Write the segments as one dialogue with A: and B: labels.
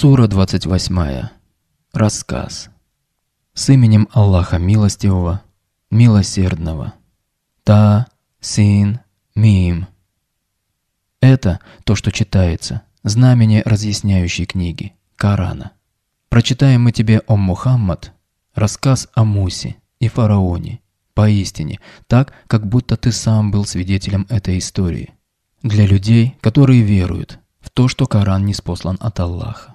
A: Сура 28. Рассказ. С именем Аллаха Милостивого, Милосердного. Та, Син, Мим. Это то, что читается, знамение разъясняющей книги, Корана. Прочитаем мы тебе, о Мухаммад, рассказ о Мусе и фараоне, поистине, так, как будто ты сам был свидетелем этой истории. Для людей, которые веруют в то, что Коран не спослан от Аллаха.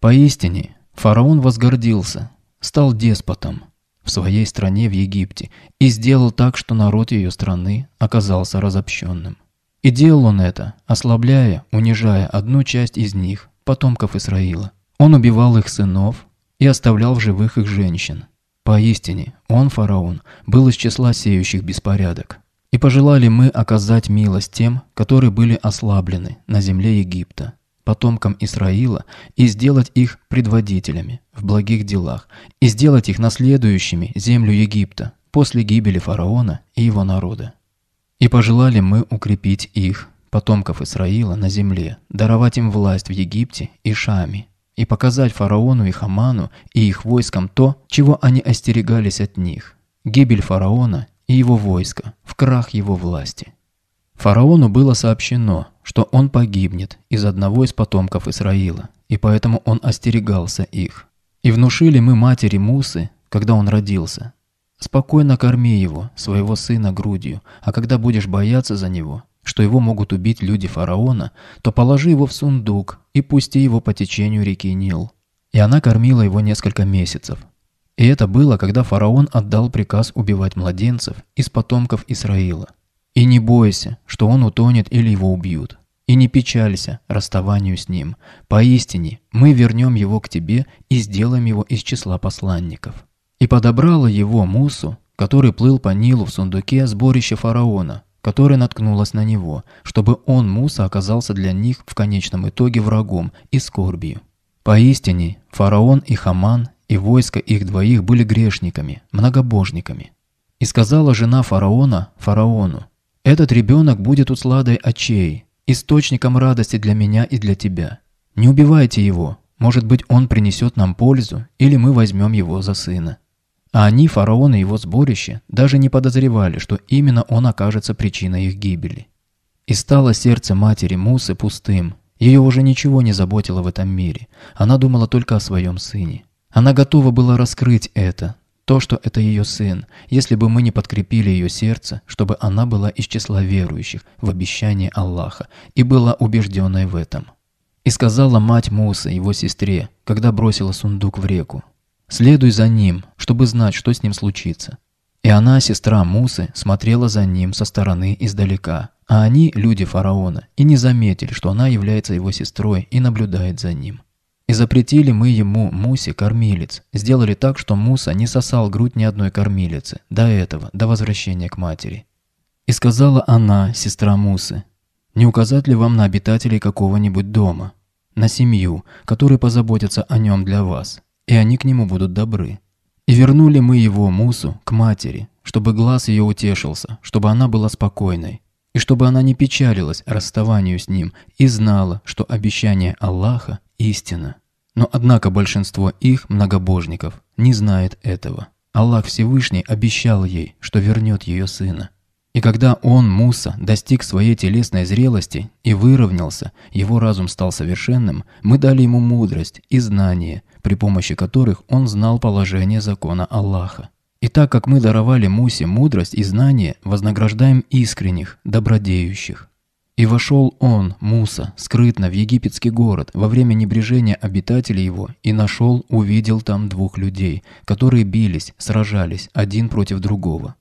A: Поистине, фараон возгордился, стал деспотом в своей стране в Египте и сделал так, что народ ее страны оказался разобщенным. И делал он это, ослабляя, унижая одну часть из них, потомков Исраила. Он убивал их сынов и оставлял в живых их женщин. Поистине, он, фараон, был из числа сеющих беспорядок. И пожелали мы оказать милость тем, которые были ослаблены на земле Египта, потомкам Исраила и сделать их предводителями в благих делах, и сделать их наследующими землю Египта после гибели фараона и его народа. И пожелали мы укрепить их, потомков Исраила, на земле, даровать им власть в Египте и Шаме, и показать фараону и Хаману и их войскам то, чего они остерегались от них – гибель фараона и его войска, в крах его власти. Фараону было сообщено – что он погибнет из одного из потомков Исраила, и поэтому он остерегался их. И внушили мы матери Мусы, когда он родился, «Спокойно корми его, своего сына, грудью, а когда будешь бояться за него, что его могут убить люди фараона, то положи его в сундук и пусти его по течению реки Нил». И она кормила его несколько месяцев. И это было, когда фараон отдал приказ убивать младенцев из потомков Исраила. «И не бойся, что он утонет или его убьют, и не печалься расставанию с ним. Поистине, мы вернем его к тебе и сделаем его из числа посланников». И подобрала его Мусу, который плыл по Нилу в сундуке сборища фараона, которая наткнулась на него, чтобы он, Муса, оказался для них в конечном итоге врагом и скорбью. Поистине, фараон и Хаман и войско их двоих были грешниками, многобожниками. И сказала жена фараона фараону, «Этот ребенок будет у сладой очей, источником радости для меня и для тебя. Не убивайте его, может быть, он принесет нам пользу, или мы возьмем его за сына». А они, фараон и его сборище, даже не подозревали, что именно он окажется причиной их гибели. И стало сердце матери Мусы пустым. Ее уже ничего не заботило в этом мире. Она думала только о своем сыне. Она готова была раскрыть это, то, что это ее сын, если бы мы не подкрепили ее сердце, чтобы она была из числа верующих в обещание Аллаха и была убежденной в этом. И сказала мать Муса, его сестре, когда бросила сундук в реку, «Следуй за ним, чтобы знать, что с ним случится». И она, сестра Мусы, смотрела за ним со стороны издалека, а они – люди фараона, и не заметили, что она является его сестрой и наблюдает за ним. И запретили мы ему, Мусе, кормилец. Сделали так, что Муса не сосал грудь ни одной кормилицы. До этого, до возвращения к матери. И сказала она, сестра Мусы, «Не указать ли вам на обитателей какого-нибудь дома? На семью, которые позаботятся о нем для вас, и они к нему будут добры. И вернули мы его, Мусу, к матери, чтобы глаз ее утешился, чтобы она была спокойной, и чтобы она не печалилась расставанию с ним и знала, что обещание Аллаха – истина. Но однако большинство их, многобожников, не знает этого. Аллах Всевышний обещал ей, что вернет ее сына. И когда он, Муса, достиг своей телесной зрелости и выровнялся, его разум стал совершенным, мы дали ему мудрость и знание, при помощи которых он знал положение закона Аллаха. И так как мы даровали Мусе мудрость и знание, вознаграждаем искренних, добродеющих. И вошел он, Муса, скрытно в египетский город во время небрежения обитателей его, и нашел, увидел там двух людей, которые бились, сражались один против другого.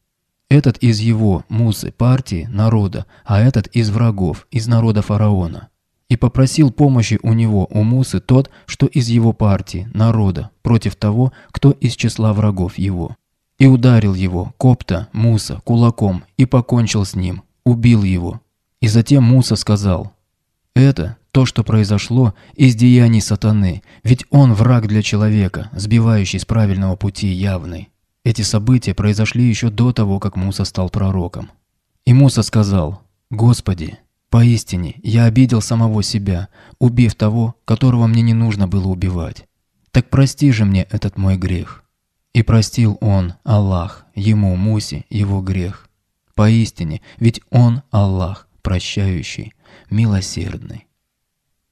A: Этот из его, Мусы, партии, народа, а этот из врагов, из народа фараона. И попросил помощи у него, у Мусы, тот, что из его партии, народа, против того, кто из числа врагов его. И ударил его, Копта, Муса, кулаком, и покончил с ним, убил его, и затем Муса сказал, «Это то, что произошло из деяний сатаны, ведь он враг для человека, сбивающий с правильного пути явный». Эти события произошли еще до того, как Муса стал пророком. И Муса сказал, «Господи, поистине я обидел самого себя, убив того, которого мне не нужно было убивать. Так прости же мне этот мой грех». И простил он, Аллах, ему, Мусе, его грех. Поистине, ведь он, Аллах, прощающий, милосердный.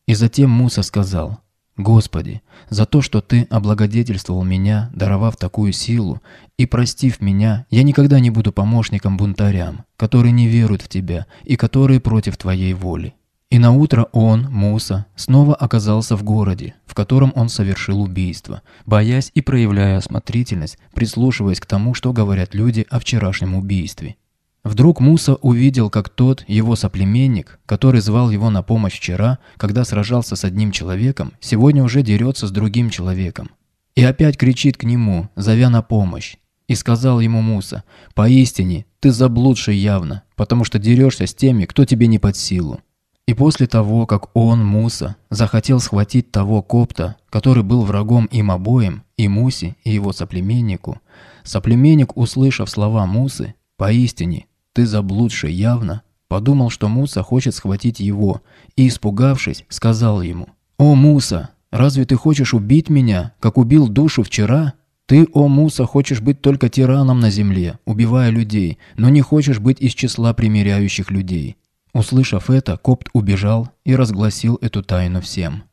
A: И затем Муса сказал, «Господи, за то, что Ты облагодетельствовал меня, даровав такую силу, и простив меня, я никогда не буду помощником бунтарям, которые не веруют в Тебя и которые против Твоей воли». И на утро он, Муса, снова оказался в городе, в котором он совершил убийство, боясь и проявляя осмотрительность, прислушиваясь к тому, что говорят люди о вчерашнем убийстве. Вдруг Муса увидел, как тот, его соплеменник, который звал его на помощь вчера, когда сражался с одним человеком, сегодня уже дерется с другим человеком. И опять кричит к нему, зовя на помощь. И сказал ему Муса, «Поистине, ты заблудший явно, потому что дерешься с теми, кто тебе не под силу». И после того, как он, Муса, захотел схватить того копта, который был врагом им обоим, и Мусе и его соплеменнику, соплеменник, услышав слова Мусы, «Поистине, «Ты заблудший, явно». Подумал, что Муса хочет схватить его, и, испугавшись, сказал ему. «О, Муса, разве ты хочешь убить меня, как убил душу вчера?» Ты, о Муса, хочешь быть только тираном на земле, убивая людей, но не хочешь быть из числа примиряющих людей. Услышав это, копт убежал и разгласил эту тайну всем.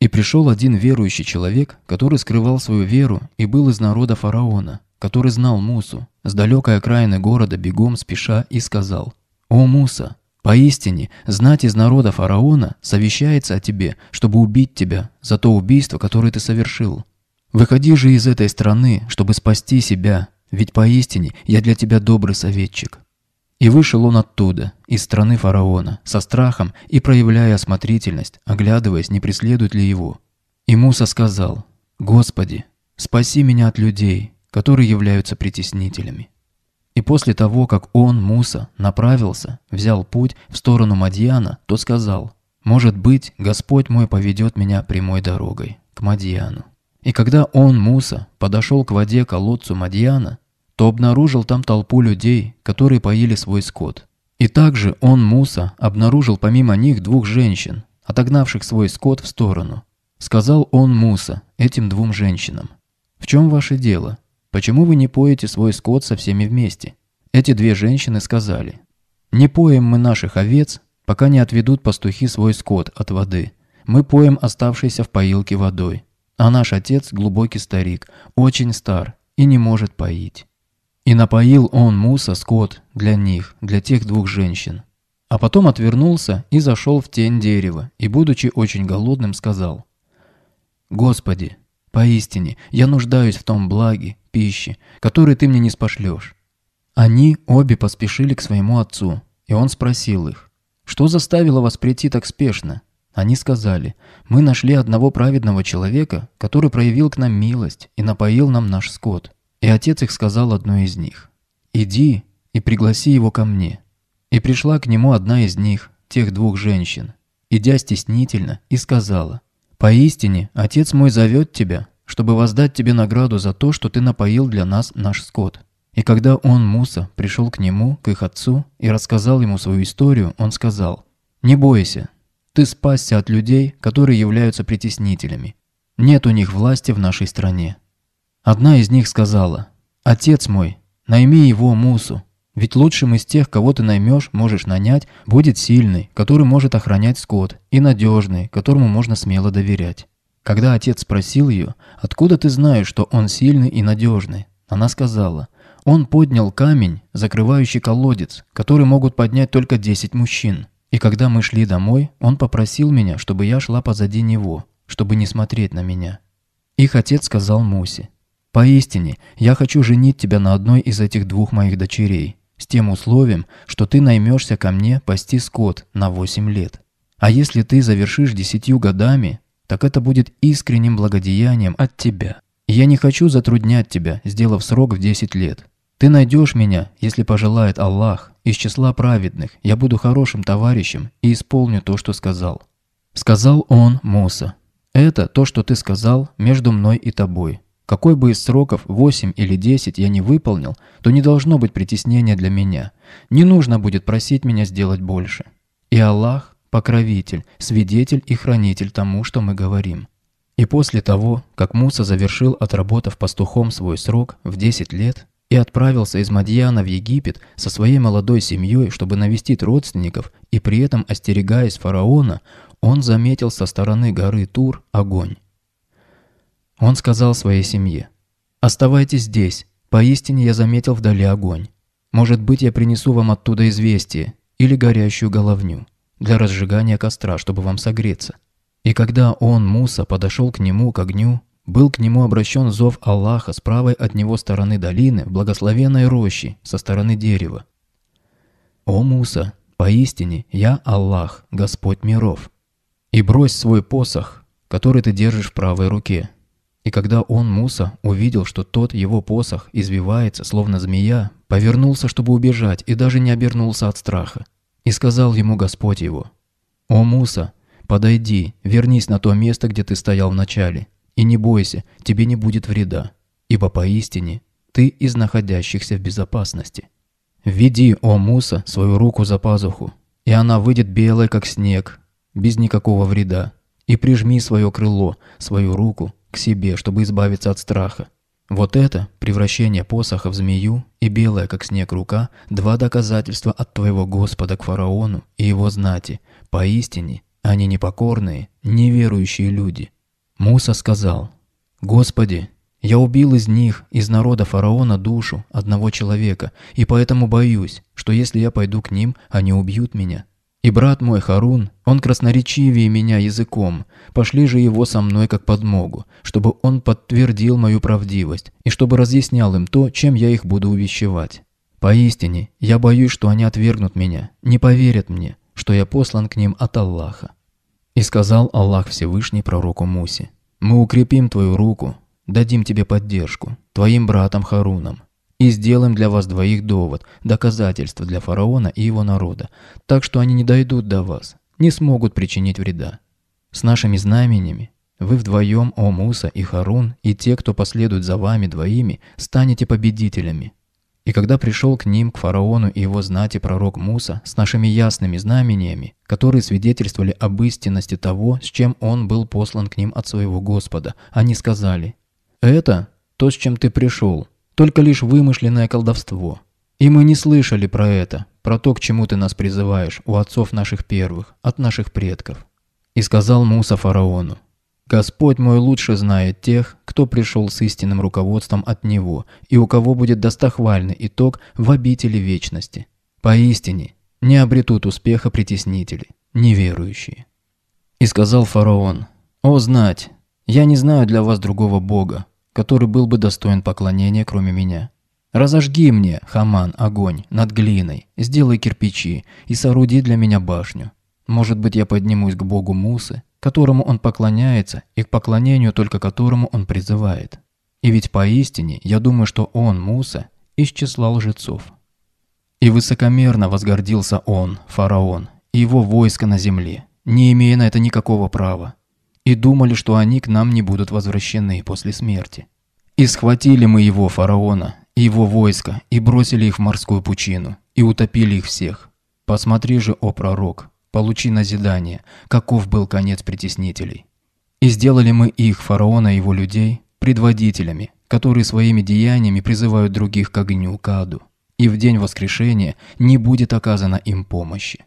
A: И пришел один верующий человек, который скрывал свою веру и был из народа фараона который знал Мусу, с далекой окраины города бегом спеша и сказал «О, Муса, поистине знать из народа фараона совещается о тебе, чтобы убить тебя за то убийство, которое ты совершил. Выходи же из этой страны, чтобы спасти себя, ведь поистине я для тебя добрый советчик». И вышел он оттуда, из страны фараона, со страхом и проявляя осмотрительность, оглядываясь, не преследует ли его. И Муса сказал, «Господи, спаси меня от людей, которые являются притеснителями. И после того, как он, Муса, направился, взял путь в сторону Мадьяна, то сказал, «Может быть, Господь мой поведет меня прямой дорогой, к Мадьяну». И когда он, Муса, подошел к воде колодцу Мадьяна, то обнаружил там толпу людей, которые поили свой скот. И также он, Муса, обнаружил помимо них двух женщин, отогнавших свой скот в сторону. Сказал он Муса этим двум женщинам, «В чем ваше дело? «Почему вы не поете свой скот со всеми вместе?» Эти две женщины сказали, «Не поем мы наших овец, пока не отведут пастухи свой скот от воды. Мы поем оставшийся в поилке водой. А наш отец – глубокий старик, очень стар и не может поить». И напоил он Муса скот для них, для тех двух женщин. А потом отвернулся и зашел в тень дерева, и, будучи очень голодным, сказал, «Господи, поистине, я нуждаюсь в том благе, пищи, которые ты мне не спошлешь». Они обе поспешили к своему отцу, и он спросил их, «Что заставило вас прийти так спешно?» Они сказали, «Мы нашли одного праведного человека, который проявил к нам милость и напоил нам наш скот». И отец их сказал одной из них, «Иди и пригласи его ко мне». И пришла к нему одна из них, тех двух женщин, идя стеснительно, и сказала, «Поистине, отец мой зовет тебя, чтобы воздать тебе награду за то, что ты напоил для нас наш скот». И когда он, Муса, пришел к нему, к их отцу, и рассказал ему свою историю, он сказал, «Не бойся, ты спасся от людей, которые являются притеснителями. Нет у них власти в нашей стране». Одна из них сказала, «Отец мой, найми его Мусу, ведь лучшим из тех, кого ты наймешь, можешь нанять, будет сильный, который может охранять скот, и надежный, которому можно смело доверять». Когда отец спросил ее, откуда ты знаешь, что он сильный и надежный, она сказала, он поднял камень, закрывающий колодец, который могут поднять только 10 мужчин. И когда мы шли домой, он попросил меня, чтобы я шла позади него, чтобы не смотреть на меня. Их отец сказал Мусе, «Поистине, я хочу женить тебя на одной из этих двух моих дочерей, с тем условием, что ты наймешься ко мне пасти скот на 8 лет. А если ты завершишь десятью годами, так это будет искренним благодеянием от тебя. Я не хочу затруднять тебя, сделав срок в 10 лет. Ты найдешь меня, если пожелает Аллах, из числа праведных. Я буду хорошим товарищем и исполню то, что сказал». Сказал он Муса. «Это то, что ты сказал между мной и тобой. Какой бы из сроков 8 или 10 я не выполнил, то не должно быть притеснения для меня. Не нужно будет просить меня сделать больше». И Аллах покровитель, свидетель и хранитель тому, что мы говорим. И после того, как Муса завершил, отработав пастухом свой срок в 10 лет, и отправился из Мадьяна в Египет со своей молодой семьей, чтобы навестить родственников, и при этом остерегаясь фараона, он заметил со стороны горы Тур огонь. Он сказал своей семье, «Оставайтесь здесь, поистине я заметил вдали огонь. Может быть, я принесу вам оттуда известие или горящую головню» для разжигания костра, чтобы вам согреться. И когда он, Муса, подошел к нему, к огню, был к нему обращен зов Аллаха с правой от него стороны долины, в благословенной рощи, со стороны дерева. «О Муса, поистине я Аллах, Господь миров, и брось свой посох, который ты держишь в правой руке». И когда он, Муса, увидел, что тот его посох извивается, словно змея, повернулся, чтобы убежать, и даже не обернулся от страха. И сказал ему Господь его, «О Муса, подойди, вернись на то место, где ты стоял в начале, и не бойся, тебе не будет вреда, ибо поистине ты из находящихся в безопасности. Веди, о Муса, свою руку за пазуху, и она выйдет белой, как снег, без никакого вреда, и прижми свое крыло, свою руку к себе, чтобы избавиться от страха, вот это, превращение посоха в змею и белая, как снег, рука – два доказательства от твоего Господа к фараону и его знати. Поистине, они непокорные, неверующие люди. Муса сказал, «Господи, я убил из них, из народа фараона, душу одного человека, и поэтому боюсь, что если я пойду к ним, они убьют меня». И брат мой Харун, он красноречивее меня языком, пошли же его со мной как подмогу, чтобы он подтвердил мою правдивость и чтобы разъяснял им то, чем я их буду увещевать. Поистине, я боюсь, что они отвергнут меня, не поверят мне, что я послан к ним от Аллаха. И сказал Аллах Всевышний пророку Мусе, «Мы укрепим твою руку, дадим тебе поддержку, твоим братом Харуном, и сделаем для вас двоих довод, доказательство для фараона и его народа, так что они не дойдут до вас, не смогут причинить вреда. С нашими знаменями вы вдвоем, о Муса и Харун, и те, кто последует за вами двоими, станете победителями. И когда пришел к ним, к фараону и его знати пророк Муса, с нашими ясными знамениями, которые свидетельствовали об истинности того, с чем он был послан к ним от своего Господа, они сказали, «Это то, с чем ты пришел, только лишь вымышленное колдовство. И мы не слышали про это, про то, к чему ты нас призываешь, у отцов наших первых, от наших предков. И сказал Муса фараону, «Господь мой лучше знает тех, кто пришел с истинным руководством от Него, и у кого будет достохвальный итог в обители вечности. Поистине, не обретут успеха притеснители, неверующие». И сказал фараон, «О, знать, я не знаю для вас другого Бога, который был бы достоин поклонения, кроме меня. Разожги мне, Хаман, огонь над глиной, сделай кирпичи и сооруди для меня башню. Может быть, я поднимусь к богу Мусы, которому он поклоняется и к поклонению только которому он призывает. И ведь поистине, я думаю, что он, Муса, из числа лжецов. И высокомерно возгордился он, фараон, и его войско на земле, не имея на это никакого права и думали, что они к нам не будут возвращены после смерти. И схватили мы его, фараона, и его войско, и бросили их в морскую пучину, и утопили их всех. Посмотри же, о пророк, получи назидание, каков был конец притеснителей. И сделали мы их, фараона и его людей, предводителями, которые своими деяниями призывают других к огню, к аду. И в день воскрешения не будет оказана им помощи.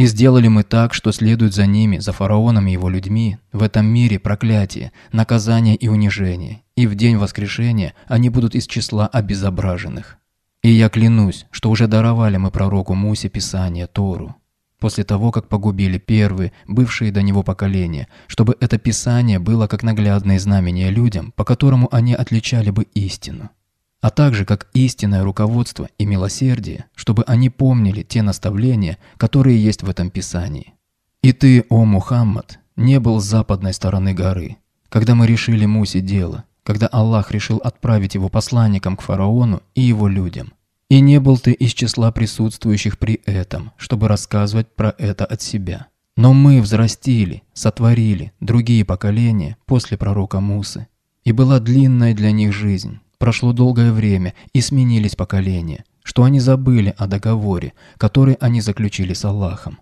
A: И сделали мы так, что следует за ними, за фараонами и его людьми, в этом мире проклятие, наказание и унижение. И в день воскрешения они будут из числа обезображенных. И я клянусь, что уже даровали мы пророку Мусе Писание Тору, после того, как погубили первые, бывшие до него поколения, чтобы это Писание было как наглядное знамение людям, по которому они отличали бы истину а также как истинное руководство и милосердие, чтобы они помнили те наставления, которые есть в этом Писании. И ты, о Мухаммад, не был с западной стороны горы, когда мы решили Мусе дело, когда Аллах решил отправить его посланником к фараону и его людям. И не был ты из числа присутствующих при этом, чтобы рассказывать про это от себя. Но мы взрастили, сотворили другие поколения после пророка Мусы. И была длинная для них жизнь, Прошло долгое время, и сменились поколения, что они забыли о договоре, который они заключили с Аллахом.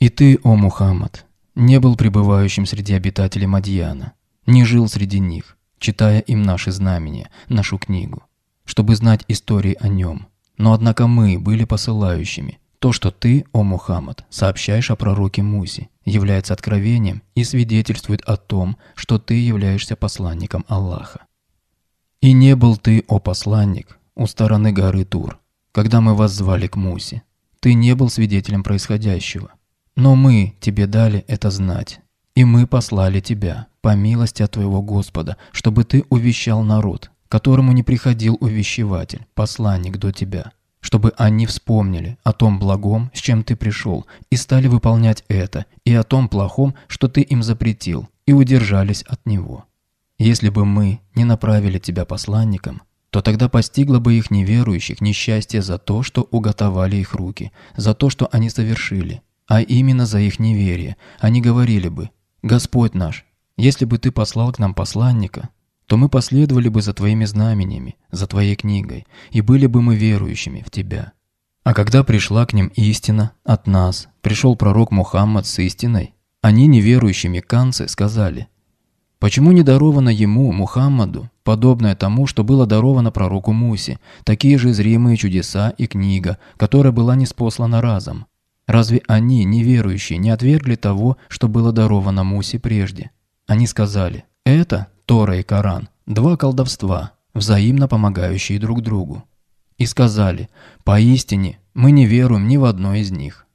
A: И ты, о Мухаммад, не был пребывающим среди обитателей Мадьяна, не жил среди них, читая им наши знамения, нашу книгу, чтобы знать истории о нем. Но однако мы были посылающими. То, что ты, о Мухаммад, сообщаешь о пророке Мусе, является откровением и свидетельствует о том, что ты являешься посланником Аллаха. И не был ты, о посланник, у стороны горы Тур, когда мы вас звали к Мусе. Ты не был свидетелем происходящего. Но мы тебе дали это знать, и мы послали тебя, по милости от твоего Господа, чтобы ты увещал народ, которому не приходил увещеватель, посланник до тебя, чтобы они вспомнили о том благом, с чем ты пришел, и стали выполнять это, и о том плохом, что ты им запретил, и удержались от него. Если бы мы не направили тебя посланником, то тогда постигло бы их неверующих несчастье за то, что уготовали их руки, за то, что они совершили, а именно за их неверие. Они говорили бы, «Господь наш, если бы ты послал к нам посланника, то мы последовали бы за твоими знамениями, за твоей книгой, и были бы мы верующими в тебя». А когда пришла к ним истина от нас, пришел пророк Мухаммад с истиной, они, неверующими канцы сказали – Почему не даровано ему, Мухаммаду, подобное тому, что было даровано пророку Мусе, такие же зримые чудеса и книга, которая была неспослана разом? Разве они, неверующие, не отвергли того, что было даровано Мусе прежде? Они сказали, это, Тора и Коран, два колдовства, взаимно помогающие друг другу. И сказали, поистине, мы не веруем ни в одно из них.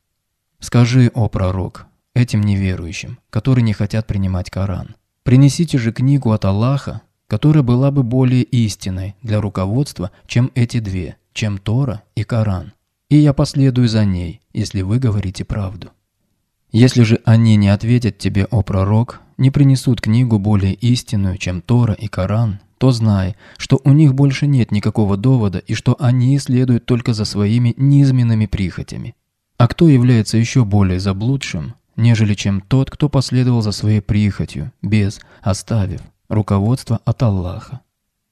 A: Скажи, о пророк, этим неверующим, которые не хотят принимать Коран, Принесите же книгу от Аллаха, которая была бы более истинной для руководства, чем эти две, чем Тора и Коран. И я последую за ней, если вы говорите правду. Если же они не ответят тебе, о пророк, не принесут книгу более истинную, чем Тора и Коран, то знай, что у них больше нет никакого довода и что они следуют только за своими низменными прихотями. А кто является еще более заблудшим, нежели чем тот, кто последовал за своей прихотью, без, оставив, руководство от Аллаха.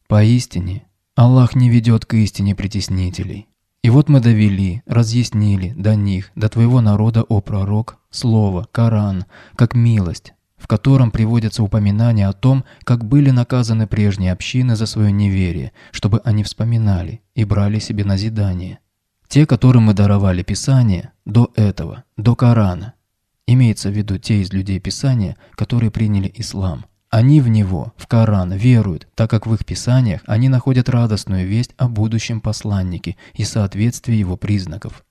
A: Поистине, Аллах не ведет к истине притеснителей. И вот мы довели, разъяснили до них, до твоего народа, о пророк, слово, Коран, как милость, в котором приводятся упоминания о том, как были наказаны прежние общины за свое неверие, чтобы они вспоминали и брали себе назидание. Те, которым мы даровали Писание, до этого, до Корана, Имеется в виду те из людей Писания, которые приняли ислам. Они в него, в Коран, веруют, так как в их писаниях они находят радостную весть о будущем посланнике и соответствии его признаков.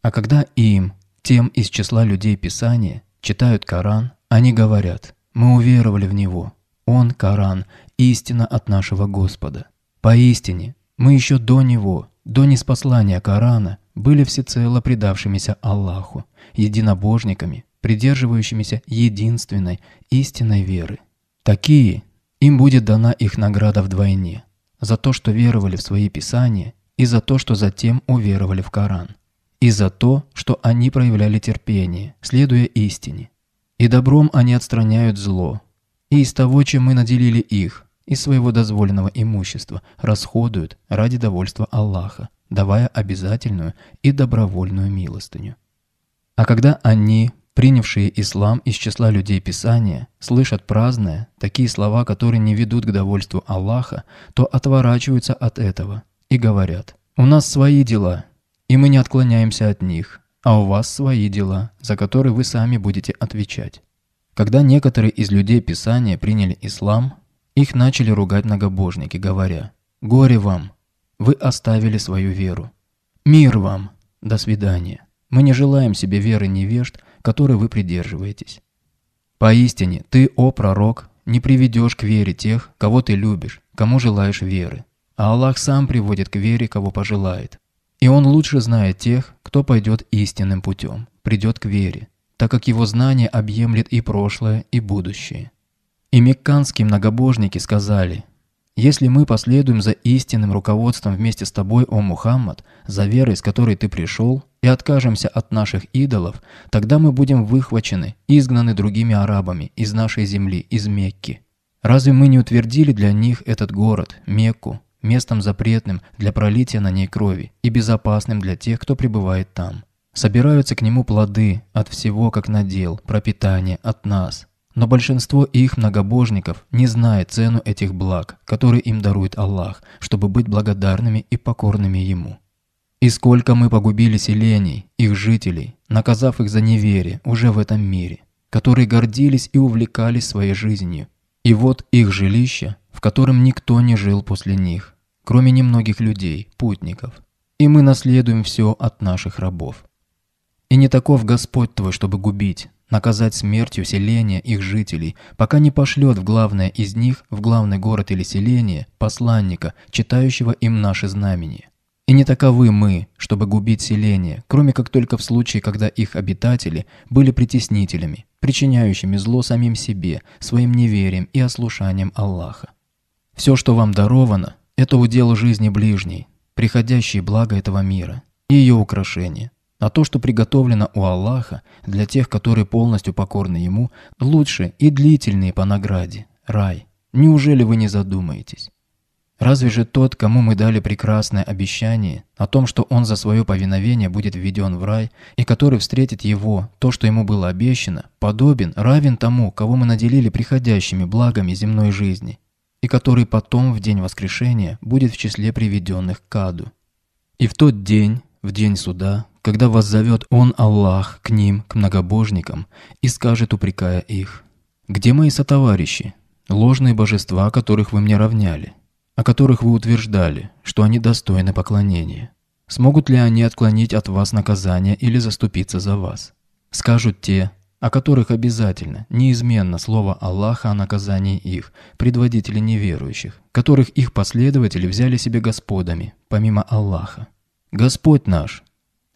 A: А когда им, тем из числа людей Писания, читают Коран, они говорят «Мы уверовали в него, он, Коран, истина от нашего Господа». Поистине, мы еще до него, до неспослания Корана, были всецело предавшимися Аллаху, единобожниками, придерживающимися единственной истинной веры. Такие, им будет дана их награда вдвойне, за то, что веровали в свои писания, и за то, что затем уверовали в Коран, и за то, что они проявляли терпение, следуя истине. И добром они отстраняют зло, и из того, чем мы наделили их, из своего дозволенного имущества, расходуют ради довольства Аллаха, давая обязательную и добровольную милостыню. А когда они Принявшие ислам из числа людей Писания слышат праздные, такие слова, которые не ведут к довольству Аллаха, то отворачиваются от этого и говорят «У нас свои дела, и мы не отклоняемся от них, а у вас свои дела, за которые вы сами будете отвечать». Когда некоторые из людей Писания приняли ислам, их начали ругать многобожники, говоря «Горе вам! Вы оставили свою веру! Мир вам! До свидания! Мы не желаем себе веры невежд, которой вы придерживаетесь. Поистине, ты, о пророк, не приведешь к вере тех, кого ты любишь, кому желаешь веры. А Аллах сам приводит к вере, кого пожелает. И Он лучше знает тех, кто пойдет истинным путем, придет к вере, так как его знание объемлет и прошлое, и будущее. И мекканские многобожники сказали, «Если мы последуем за истинным руководством вместе с тобой, о Мухаммад, за верой, с которой ты пришел, и откажемся от наших идолов, тогда мы будем выхвачены, изгнаны другими арабами из нашей земли, из Мекки. Разве мы не утвердили для них этот город, Мекку, местом запретным для пролития на ней крови и безопасным для тех, кто пребывает там? Собираются к нему плоды от всего, как надел, пропитание от нас. Но большинство их многобожников не знает цену этих благ, которые им дарует Аллах, чтобы быть благодарными и покорными Ему. И сколько мы погубили селений, их жителей, наказав их за неверие уже в этом мире, которые гордились и увлекались своей жизнью. И вот их жилище, в котором никто не жил после них, кроме немногих людей, путников. И мы наследуем все от наших рабов. И не таков Господь твой, чтобы губить, наказать смертью селения их жителей, пока не пошлет в главное из них, в главный город или селение, посланника, читающего им наши знамения. И не таковы мы, чтобы губить селение, кроме как только в случае, когда их обитатели были притеснителями, причиняющими зло самим себе, своим неверием и ослушанием Аллаха. Все, что вам даровано, это удел жизни ближней, приходящие благо этого мира и ее украшения. А то, что приготовлено у Аллаха для тех, которые полностью покорны Ему, лучше и длительнее по награде – рай. Неужели вы не задумаетесь? Разве же тот, кому мы дали прекрасное обещание о том, что он за свое повиновение будет введен в рай, и который встретит его, то, что ему было обещано, подобен, равен тому, кого мы наделили приходящими благами земной жизни, и который потом, в день воскрешения, будет в числе приведенных к аду. И в тот день, в день суда, когда воззовет он Аллах к ним, к многобожникам, и скажет, упрекая их, «Где мои сотоварищи, ложные божества, которых вы мне равняли?» о которых вы утверждали, что они достойны поклонения? Смогут ли они отклонить от вас наказание или заступиться за вас? Скажут те, о которых обязательно, неизменно слово Аллаха о наказании их, предводители неверующих, которых их последователи взяли себе господами, помимо Аллаха. Господь наш,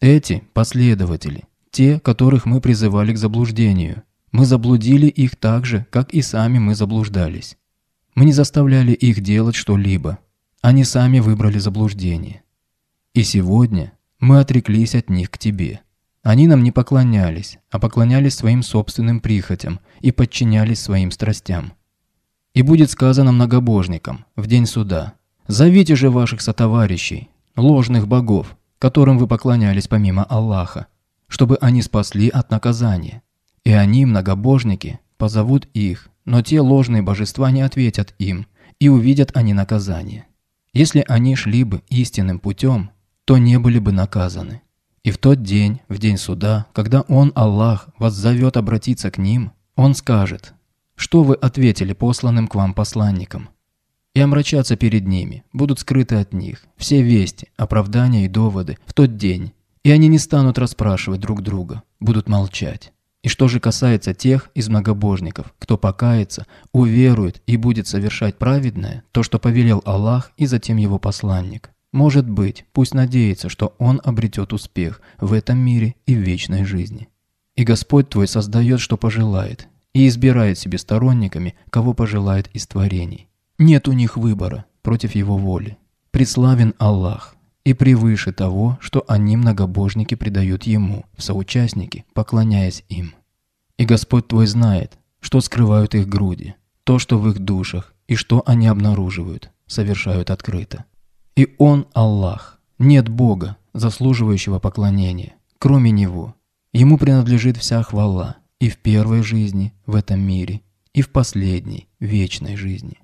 A: эти последователи, те, которых мы призывали к заблуждению, мы заблудили их так же, как и сами мы заблуждались. Мы не заставляли их делать что-либо. Они сами выбрали заблуждение. И сегодня мы отреклись от них к тебе. Они нам не поклонялись, а поклонялись своим собственным прихотям и подчинялись своим страстям. И будет сказано многобожникам в день суда, «Зовите же ваших сотоварищей, ложных богов, которым вы поклонялись помимо Аллаха, чтобы они спасли от наказания». И они, многобожники, Позовут их, но те ложные божества не ответят им, и увидят они наказание. Если они шли бы истинным путем, то не были бы наказаны. И в тот день, в день суда, когда Он, Аллах, вас зовет обратиться к ним, Он скажет, что вы ответили посланным к вам посланникам. И омрачаться перед ними, будут скрыты от них, все вести, оправдания и доводы в тот день, и они не станут расспрашивать друг друга, будут молчать. И что же касается тех из многобожников, кто покается, уверует и будет совершать праведное, то, что повелел Аллах и затем его посланник. Может быть, пусть надеется, что он обретет успех в этом мире и в вечной жизни. И Господь твой создает, что пожелает, и избирает себе сторонниками, кого пожелает из творений. Нет у них выбора против его воли. Преславен Аллах и превыше того, что они, многобожники, предают Ему, в соучастники, поклоняясь им. И Господь твой знает, что скрывают их груди, то, что в их душах, и что они обнаруживают, совершают открыто. И Он – Аллах, нет Бога, заслуживающего поклонения, кроме Него. Ему принадлежит вся хвала и в первой жизни в этом мире, и в последней, вечной жизни.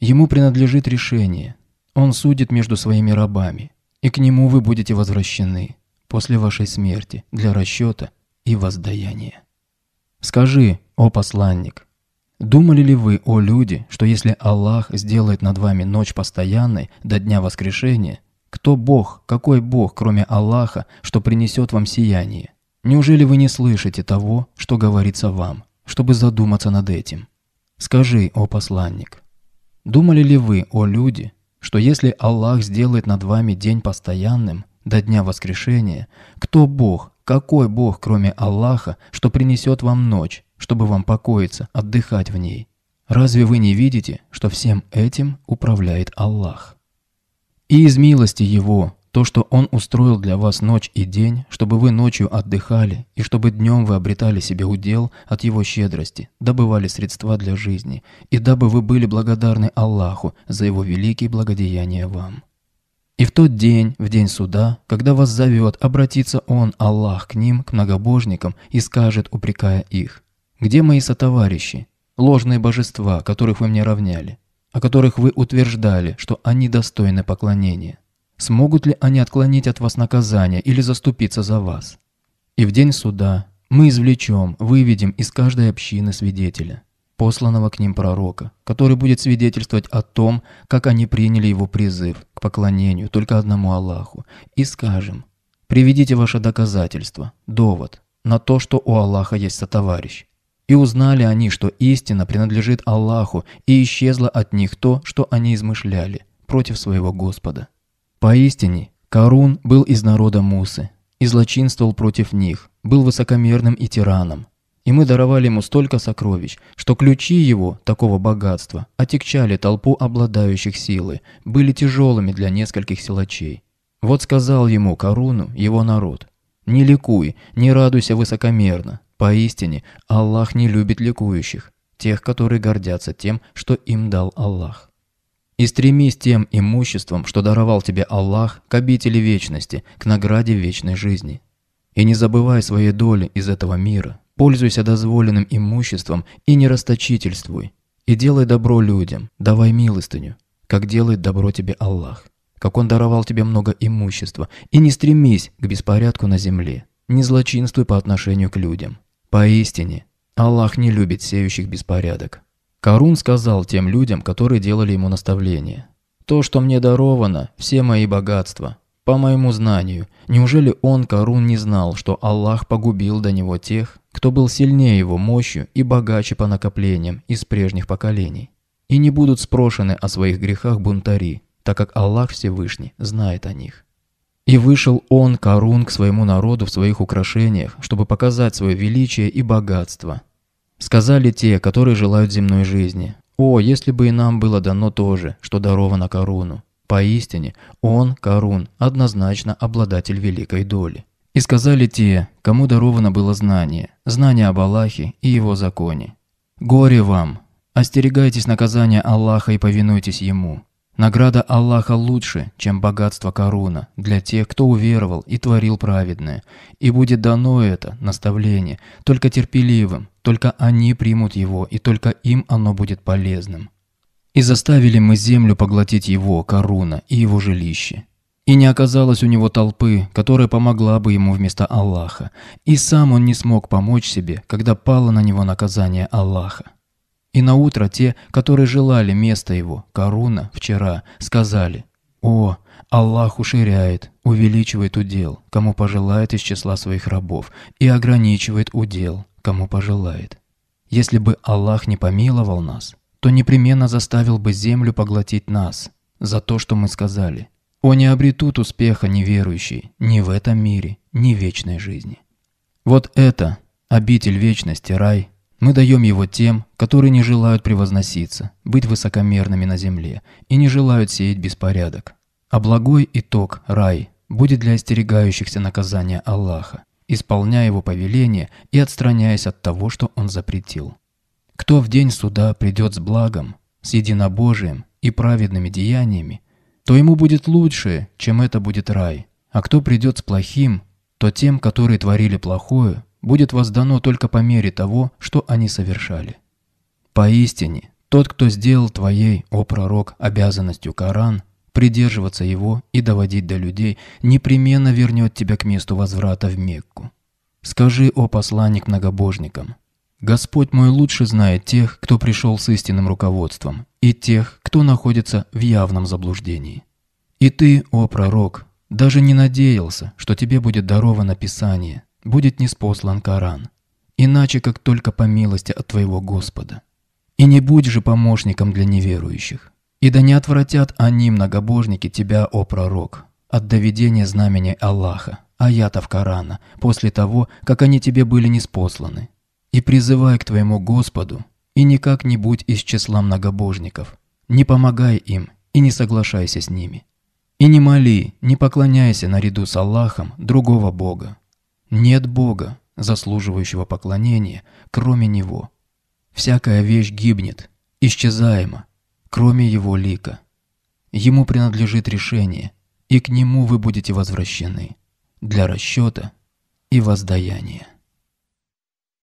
A: Ему принадлежит решение. Он судит между своими рабами – и к нему вы будете возвращены после вашей смерти для расчета и воздаяния. Скажи, о посланник, думали ли вы, о люди, что если Аллах сделает над вами ночь постоянной до дня воскрешения, кто Бог, какой Бог, кроме Аллаха, что принесет вам сияние? Неужели вы не слышите того, что говорится вам, чтобы задуматься над этим? Скажи, о посланник, думали ли вы, о люди, что если Аллах сделает над вами день постоянным, до дня воскрешения, кто Бог, какой Бог, кроме Аллаха, что принесет вам ночь, чтобы вам покоиться, отдыхать в ней? Разве вы не видите, что всем этим управляет Аллах? И из милости Его то, что Он устроил для вас ночь и день, чтобы вы ночью отдыхали, и чтобы днем вы обретали себе удел от Его щедрости, добывали средства для жизни, и дабы вы были благодарны Аллаху за Его великие благодеяния вам. И в тот день, в день суда, когда вас зовет, обратится Он, Аллах, к ним, к многобожникам, и скажет, упрекая их, «Где мои сотоварищи, ложные божества, которых вы мне равняли, о которых вы утверждали, что они достойны поклонения?» смогут ли они отклонить от вас наказание или заступиться за вас. И в день суда мы извлечем, выведем из каждой общины свидетеля, посланного к ним пророка, который будет свидетельствовать о том, как они приняли его призыв к поклонению только одному Аллаху, и скажем, приведите ваше доказательство, довод на то, что у Аллаха есть сотоварищ. И узнали они, что истина принадлежит Аллаху, и исчезло от них то, что они измышляли против своего Господа. Поистине, Карун был из народа Мусы и злочинствовал против них, был высокомерным и тираном. И мы даровали ему столько сокровищ, что ключи его, такого богатства, отягчали толпу обладающих силы, были тяжелыми для нескольких силачей. Вот сказал ему Каруну его народ, «Не ликуй, не радуйся высокомерно. Поистине, Аллах не любит ликующих, тех, которые гордятся тем, что им дал Аллах» и стремись тем имуществом, что даровал тебе Аллах, к обители вечности, к награде вечной жизни. И не забывай своей доли из этого мира, пользуйся дозволенным имуществом и не расточительствуй, и делай добро людям, давай милостыню, как делает добро тебе Аллах, как Он даровал тебе много имущества, и не стремись к беспорядку на земле, не злочинствуй по отношению к людям. Поистине, Аллах не любит сеющих беспорядок. Карун сказал тем людям, которые делали ему наставление. «То, что мне даровано, все мои богатства, по моему знанию, неужели он, Карун, не знал, что Аллах погубил до него тех, кто был сильнее его мощью и богаче по накоплениям из прежних поколений? И не будут спрошены о своих грехах бунтари, так как Аллах Всевышний знает о них. И вышел он, Карун, к своему народу в своих украшениях, чтобы показать свое величие и богатство, Сказали те, которые желают земной жизни. О, если бы и нам было дано то же, что даровано Коруну. Поистине, он, Корун, однозначно обладатель великой доли. И сказали те, кому даровано было знание, знание об Аллахе и его законе. Горе вам! Остерегайтесь наказания Аллаха и повинуйтесь ему. Награда Аллаха лучше, чем богатство корона для тех, кто уверовал и творил праведное. И будет дано это, наставление, только терпеливым, только они примут его, и только им оно будет полезным. И заставили мы землю поглотить его, корона и его жилище. И не оказалось у него толпы, которая помогла бы ему вместо Аллаха. И сам он не смог помочь себе, когда пало на него наказание Аллаха. И на утро те, которые желали место его, Коруна, вчера, сказали, «О, Аллах уширяет, увеличивает удел, кому пожелает из числа своих рабов, и ограничивает удел, кому пожелает». Если бы Аллах не помиловал нас, то непременно заставил бы землю поглотить нас за то, что мы сказали. О, не обретут успеха неверующие ни в этом мире, ни в вечной жизни. Вот это, обитель вечности, рай – мы даем его тем, которые не желают превозноситься, быть высокомерными на земле и не желают сеять беспорядок. А благой итог, рай, будет для остерегающихся наказания Аллаха, исполняя его повеление и отстраняясь от того, что он запретил. Кто в день суда придет с благом, с единобожием и праведными деяниями, то ему будет лучше, чем это будет рай. А кто придет с плохим, то тем, которые творили плохое, будет воздано только по мере того, что они совершали. Поистине, тот, кто сделал твоей, о пророк, обязанностью Коран, придерживаться его и доводить до людей, непременно вернет тебя к месту возврата в Мекку. Скажи, о посланник многобожникам, Господь мой лучше знает тех, кто пришел с истинным руководством, и тех, кто находится в явном заблуждении. И ты, о пророк, даже не надеялся, что тебе будет даровано Писание, будет неспослан Коран, иначе как только по милости от твоего Господа. И не будь же помощником для неверующих. И да не отвратят они, многобожники, тебя, о пророк, от доведения знамени Аллаха, аятов Корана, после того, как они тебе были неспосланы. И призывай к твоему Господу, и никак не будь из числа многобожников. Не помогай им и не соглашайся с ними. И не моли, не поклоняйся наряду с Аллахом другого Бога. Нет Бога, заслуживающего поклонения, кроме Него. Всякая вещь гибнет, исчезаема, кроме Его лика. Ему принадлежит решение, и к Нему вы будете возвращены для расчета и воздаяния.